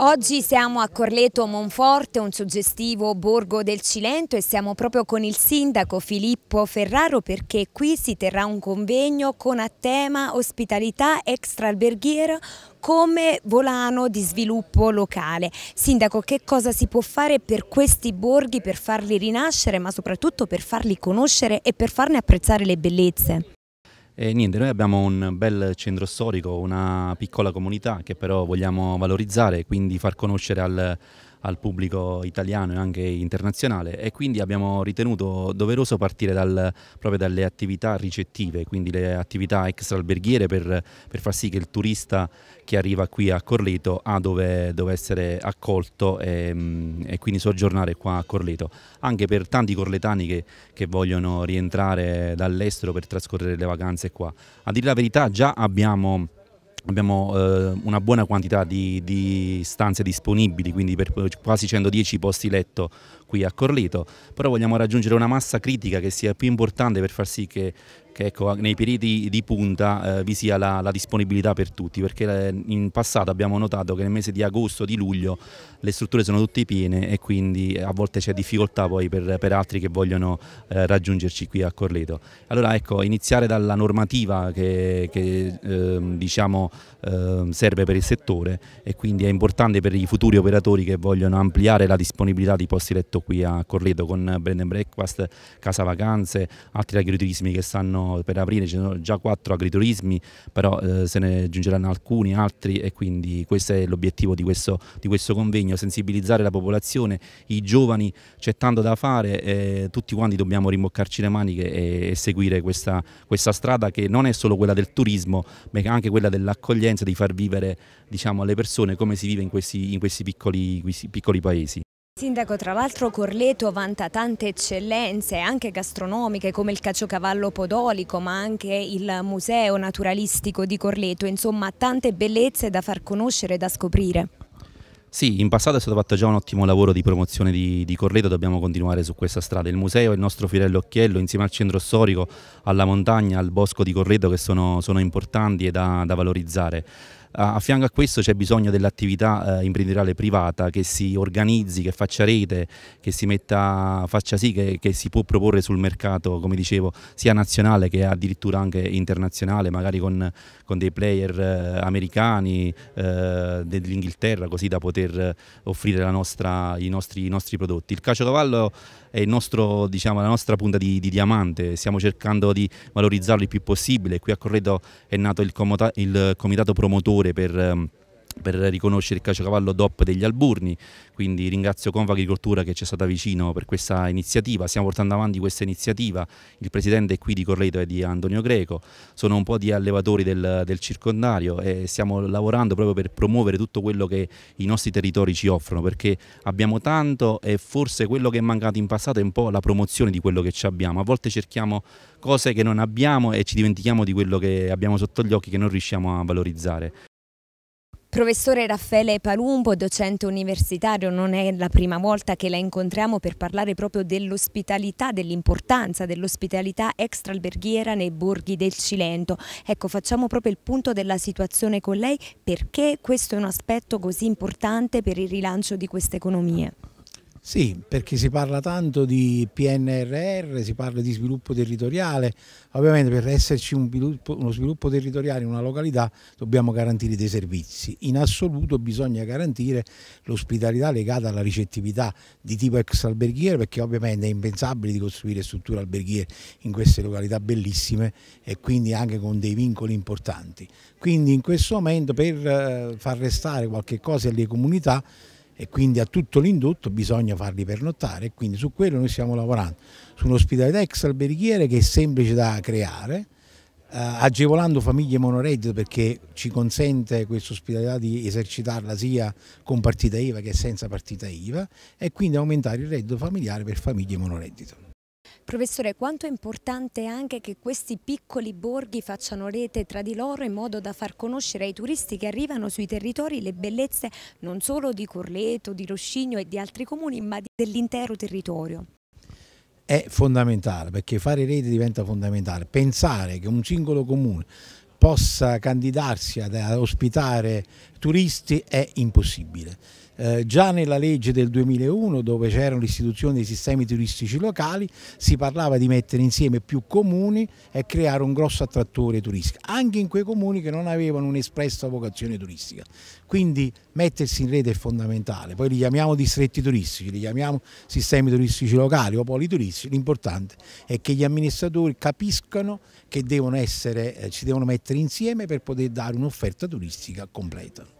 Oggi siamo a Corleto Monforte, un suggestivo borgo del Cilento e siamo proprio con il sindaco Filippo Ferraro perché qui si terrà un convegno con a tema ospitalità extraalberghiera come volano di sviluppo locale. Sindaco, che cosa si può fare per questi borghi per farli rinascere ma soprattutto per farli conoscere e per farne apprezzare le bellezze? E niente, noi abbiamo un bel centro storico, una piccola comunità che però vogliamo valorizzare, e quindi far conoscere al al pubblico italiano e anche internazionale e quindi abbiamo ritenuto doveroso partire dal, proprio dalle attività ricettive, quindi le attività extraalberghiere per, per far sì che il turista che arriva qui a Corleto ha dove, dove essere accolto e, mm, e, quindi soggiornare qua a Corleto, anche per tanti corletani che, che vogliono rientrare dall'estero per trascorrere le vacanze qua. A dire la verità già abbiamo abbiamo eh, una buona quantità di, di, stanze disponibili, quindi per quasi 110 posti letto qui a Corlito, però vogliamo raggiungere una massa critica che sia più importante per far sì che che ecco, nei periodi di punta eh, vi sia la, la, disponibilità per tutti, perché eh, in passato abbiamo notato che nel mese di agosto, di luglio, le strutture sono tutte piene e quindi eh, a volte c'è difficoltà poi per, per altri che vogliono eh, raggiungerci qui a Corleto. Allora ecco, iniziare dalla normativa che, che ehm, diciamo, ehm, serve per il settore e quindi è importante per i futuri operatori che vogliono ampliare la disponibilità di posti letto qui a Corleto con Brand Breakfast, Casa Vacanze, altri agriturismi che stanno per aprile ci sono già quattro agriturismi, però eh, se ne giungeranno alcuni altri e quindi questo è l'obiettivo di, di questo, convegno, sensibilizzare la popolazione, i giovani, c'è tanto da fare, eh, tutti quanti dobbiamo rimboccarci le maniche e, e seguire questa, questa, strada che non è solo quella del turismo, ma anche quella dell'accoglienza, di far vivere diciamo, le persone come si vive in questi, in questi piccoli, piccoli paesi. Sindaco, tra l'altro Corleto vanta tante eccellenze anche gastronomiche come il caciocavallo podolico ma anche il museo naturalistico di Corleto, insomma tante bellezze da far conoscere e da scoprire. Sì, in passato è stato fatto già un ottimo lavoro di promozione di, di, Corleto, dobbiamo continuare su questa strada. Il museo è il nostro fiorello occhiello insieme al centro storico, alla montagna, al bosco di Corleto che sono, sono importanti e da, da valorizzare a fianco a questo c'è bisogno dell'attività eh, imprenditoriale privata che si organizzi, che faccia rete, che si metta, faccia sì che, che, si può proporre sul mercato, come dicevo, sia nazionale che addirittura anche internazionale, magari con, con dei player eh, americani, eh, dell'Inghilterra, così da poter offrire nostra, i, nostri, i, nostri, prodotti. Il caciocavallo è nostro, diciamo, la nostra punta di, di, diamante, stiamo cercando di valorizzarlo il più possibile. Qui a Corredo è nato il, comitato promotore valore per ehm, per riconoscere il caciocavallo DOP degli Alburni, quindi ringrazio Conva Agricoltura che ci è stata vicino per questa iniziativa, stiamo portando avanti questa iniziativa, il presidente è qui di Correto e di Antonio Greco, sono un po' di allevatori del, del, circondario e stiamo lavorando proprio per promuovere tutto quello che i nostri territori ci offrono, perché abbiamo tanto e forse quello che è mancato in passato è un po' la promozione di quello che ci abbiamo, a volte cerchiamo cose che non abbiamo e ci dimentichiamo di quello che abbiamo sotto gli occhi che non riusciamo a valorizzare, Professore Raffaele Palumbo, docente universitario, non è la prima volta che la incontriamo per parlare proprio dell'ospitalità, dell'importanza dell'ospitalità extraalberghiera nei borghi del Cilento. Ecco, facciamo proprio il punto della situazione con lei, perché questo è un aspetto così importante per il rilancio di queste economie. Sì, perché si parla tanto di PNRR, si parla di sviluppo territoriale, ovviamente per esserci un sviluppo, uno sviluppo territoriale in una località dobbiamo garantire dei servizi, in assoluto bisogna garantire l'ospitalità legata alla ricettività di tipo ex alberghiere perché ovviamente è impensabile di costruire strutture alberghiere in queste località bellissime e quindi anche con dei vincoli importanti. Quindi in questo momento per eh, far restare qualche cosa alle comunità e quindi a tutto l'indotto bisogna farli pernottare e quindi su quello noi stiamo lavorando su un'ospitalità ex alberghiere che è semplice da creare eh, agevolando famiglie monoreddito perché ci consente questa ospitalità di esercitarla sia con partita IVA che senza partita IVA e quindi aumentare il reddito familiare per famiglie monoreddito. Professore, quanto è importante anche che questi piccoli borghi facciano rete tra di loro in modo da far conoscere ai turisti che arrivano sui territori le bellezze non solo di Corleto, di Roscigno e di altri comuni, ma dell'intero territorio? È fondamentale perché fare rete diventa fondamentale. Pensare che un singolo comune possa candidarsi ad ospitare turisti è impossibile. Eh, già nella legge del 2001 dove c'erano l'istituzione dei sistemi turistici locali si parlava di mettere insieme più comuni e creare un grosso attrattore turistico anche in quei comuni che non avevano un'espressa vocazione turistica quindi mettersi in rete è fondamentale poi li chiamiamo distretti turistici li chiamiamo sistemi turistici locali o poli turistici l'importante è che gli amministratori capiscano che devono essere, eh, ci devono mettere mettere insieme per poter dare un'offerta turistica completa.